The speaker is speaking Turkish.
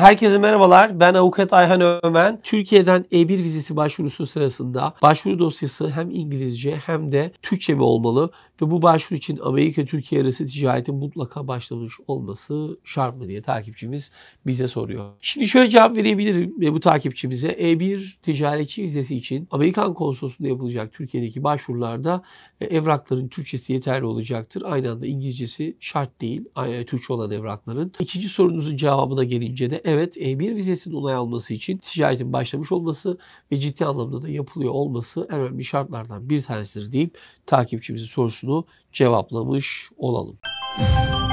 Herkese merhabalar. Ben avukat Ayhan Ömen. Türkiye'den E1 vizesi başvurusu sırasında başvuru dosyası hem İngilizce hem de Türkçe mi olmalı ve bu başvuru için Amerika-Türkiye arası ticaretin mutlaka başlamış olması şart mı diye takipçimiz bize soruyor. Şimdi şöyle cevap verebilirim bu takipçimize. E1 ticaretçi vizesi için Amerikan konsolosluğunda yapılacak Türkiye'deki başvurularda e, evrakların Türkçesi yeterli olacaktır. Aynı anda İngilizcesi şart değil Türkçe olan evrakların. İkinci sorunuzun cevabına gelince de Evet E1 vizesinin onay alması için ticaretin başlamış olması ve ciddi anlamda da yapılıyor olması en önemli şartlardan bir tanesidir deyip takipçimizin sorusunu cevaplamış olalım. Müzik